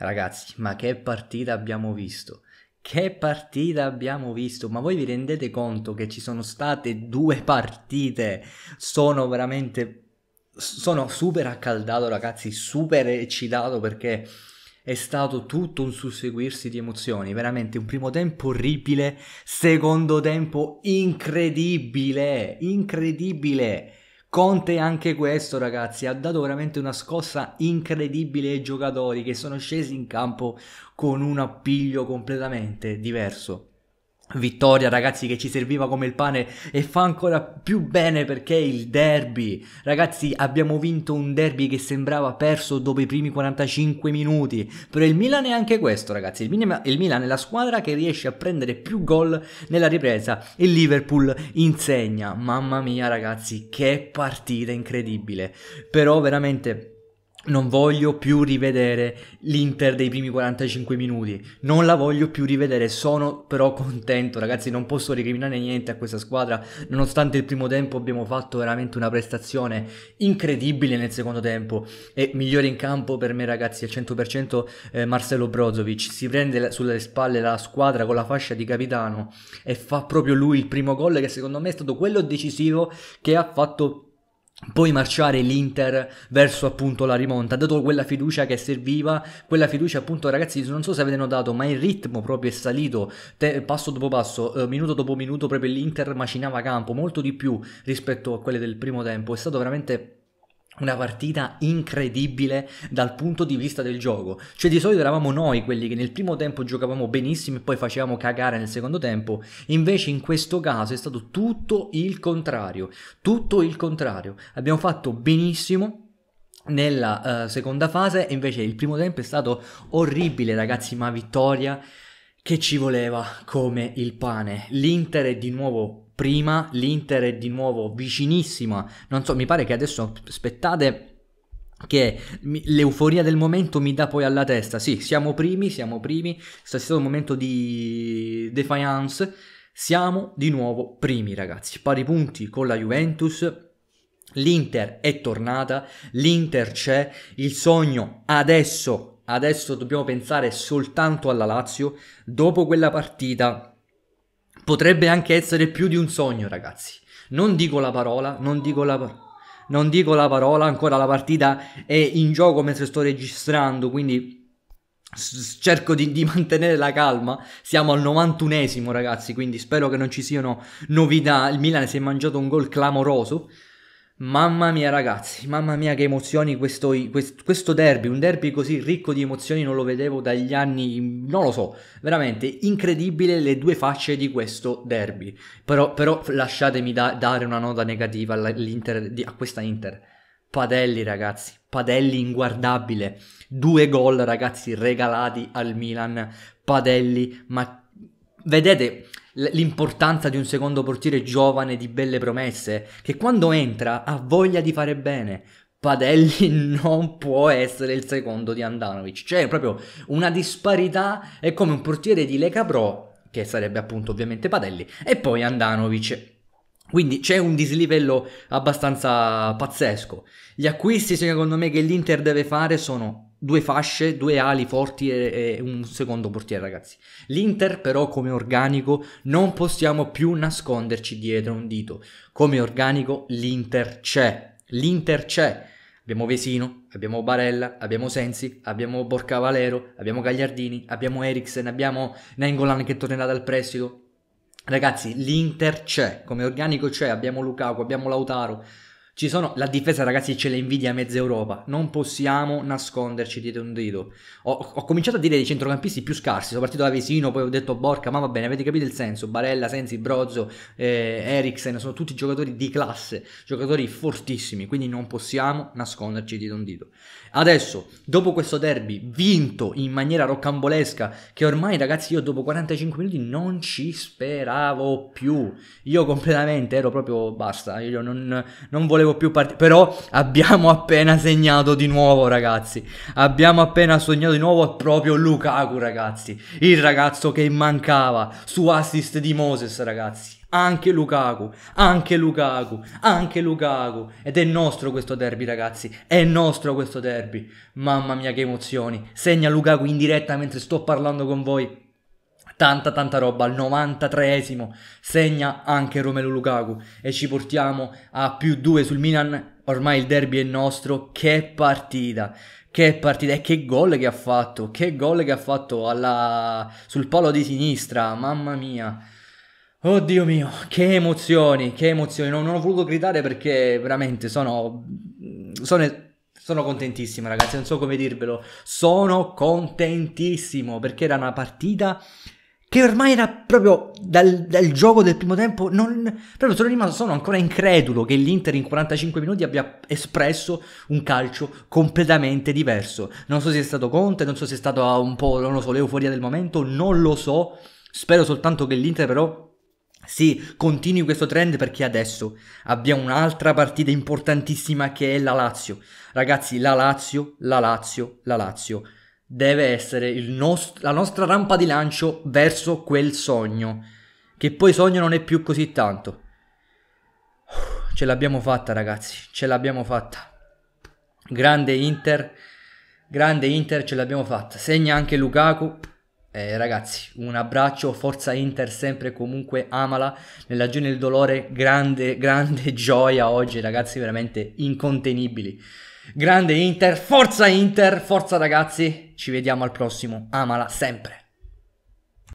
Ragazzi, ma che partita abbiamo visto? Che partita abbiamo visto? Ma voi vi rendete conto che ci sono state due partite? Sono veramente... Sono super accaldato ragazzi, super eccitato perché è stato tutto un susseguirsi di emozioni, veramente un primo tempo orribile, secondo tempo incredibile, incredibile. Conte anche questo ragazzi ha dato veramente una scossa incredibile ai giocatori che sono scesi in campo con un appiglio completamente diverso. Vittoria ragazzi che ci serviva come il pane e fa ancora più bene perché il derby ragazzi abbiamo vinto un derby che sembrava perso dopo i primi 45 minuti però il Milan è anche questo ragazzi il Milan, è la squadra che riesce a prendere più gol nella ripresa e Liverpool insegna mamma mia ragazzi che partita incredibile però veramente non voglio più rivedere l'Inter dei primi 45 minuti, non la voglio più rivedere, sono però contento ragazzi, non posso recriminare niente a questa squadra, nonostante il primo tempo abbiamo fatto veramente una prestazione incredibile nel secondo tempo e migliore in campo per me ragazzi al 100% eh, Marcelo Brozovic, si prende sulle spalle la squadra con la fascia di capitano e fa proprio lui il primo gol che secondo me è stato quello decisivo che ha fatto poi marciare l'Inter verso appunto la rimonta, ha dato quella fiducia che serviva, quella fiducia appunto ragazzi non so se avete notato ma il ritmo proprio è salito te, passo dopo passo, eh, minuto dopo minuto proprio l'Inter macinava campo molto di più rispetto a quelle del primo tempo, è stato veramente una partita incredibile dal punto di vista del gioco. Cioè, di solito eravamo noi quelli che nel primo tempo giocavamo benissimo e poi facevamo cagare nel secondo tempo. Invece, in questo caso è stato tutto il contrario. Tutto il contrario. Abbiamo fatto benissimo nella uh, seconda fase, invece il primo tempo è stato orribile, ragazzi, ma vittoria che ci voleva come il pane. L'Inter è di nuovo prima, l'Inter è di nuovo vicinissima. Non so, mi pare che adesso aspettate che l'euforia del momento mi dà poi alla testa. Sì, siamo primi, siamo primi. Sta stato un momento di defiance. Siamo di nuovo primi, ragazzi. Pari punti con la Juventus. L'Inter è tornata, l'Inter c'è, il sogno adesso adesso dobbiamo pensare soltanto alla Lazio, dopo quella partita potrebbe anche essere più di un sogno, ragazzi. Non dico la parola, non dico la parola. Non dico la parola, ancora la partita è in gioco mentre sto registrando, quindi cerco di, di mantenere la calma. Siamo al 91esimo, ragazzi, quindi spero che non ci siano novità. Il Milan si è mangiato un gol clamoroso. Mamma mia ragazzi, mamma mia che emozioni questo, questo, derby, un derby così ricco di emozioni non lo vedevo dagli anni, non lo so, veramente incredibile le due facce di questo derby, però, però lasciatemi da, dare una nota negativa di, a questa Inter, Padelli ragazzi, Padelli inguardabile, due gol ragazzi regalati al Milan, Padelli, ma vedete l'importanza di un secondo portiere giovane di belle promesse, che quando entra ha voglia di fare bene. Padelli non può essere il secondo di Andanovic. C'è cioè, proprio una disparità, è come un portiere di Lega Pro, che sarebbe appunto ovviamente Padelli, e poi Andanovic. Quindi c'è un dislivello abbastanza pazzesco. Gli acquisti secondo me che l'Inter deve fare sono due fasce, due ali forti e, e, un secondo portiere, ragazzi. L'Inter, però, come organico, non possiamo più nasconderci dietro un dito. Come organico, l'Inter c'è. L'Inter c'è. Abbiamo Vesino, abbiamo Barella, abbiamo Sensi, abbiamo Borca Valero, abbiamo Gagliardini, abbiamo Eriksen, abbiamo Nengolan che tornerà dal prestito. Ragazzi, l'Inter c'è, come organico c'è, abbiamo Lukaku, abbiamo Lautaro, ci sono, la difesa ragazzi ce la invidia mezza Europa, non possiamo nasconderci dietro un dito. Ho, ho, cominciato a dire dei centrocampisti più scarsi, sono partito da Vesino, poi ho detto Borca, ma va bene, avete capito il senso, Barella, Sensi, Brozzo, eh, Eriksen, sono tutti giocatori di classe, giocatori fortissimi, quindi non possiamo nasconderci dietro un dito. Adesso, dopo questo derby vinto in maniera roccambolesca, che ormai ragazzi io dopo 45 minuti non ci speravo più, io completamente ero proprio basta, io non, non volevo volevo più partire. Però abbiamo appena segnato di nuovo, ragazzi. Abbiamo appena sognato di nuovo proprio Lukaku, ragazzi. Il ragazzo che mancava su assist di Moses, ragazzi. Anche Lukaku, anche Lukaku, anche Lukaku. Ed è nostro questo derby, ragazzi. È nostro questo derby. Mamma mia, che emozioni. Segna Lukaku in diretta mentre sto parlando con voi tanta tanta roba, al 93esimo segna anche Romelu Lukaku e ci portiamo a più 2 sul Milan, ormai il derby è nostro, che partita! Che partita e che gol che ha fatto, che gol che ha fatto alla... sul palo di sinistra, mamma mia. Oddio mio, che emozioni, che emozioni. Non, non ho voluto gridare perché veramente sono, sono sono contentissimo, ragazzi, non so come dirvelo. Sono contentissimo perché era una partita che ormai era proprio dal, dal gioco del primo tempo, non, proprio sono rimasto, sono ancora incredulo che l'Inter in 45 minuti abbia espresso un calcio completamente diverso. Non so se è stato Conte, non so se è stato ah, un po', non lo so, l'euforia del momento, non lo so. Spero soltanto che l'Inter però si continui questo trend perché adesso abbiamo un'altra partita importantissima che è la Lazio. Ragazzi, la Lazio, la Lazio, la Lazio deve essere nost- la nostra rampa di lancio verso quel sogno, che poi sogno non è più così tanto. Ce l'abbiamo fatta ragazzi, ce l'abbiamo fatta. Grande Inter, grande Inter, ce l'abbiamo fatta. Segna anche Lukaku. Eh, ragazzi, un abbraccio, forza Inter, sempre e comunque amala. Nella giornata del dolore, grande, grande gioia oggi, ragazzi, veramente incontenibili. Grande Inter, forza Inter, forza ragazzi, ci vediamo al prossimo, amala sempre.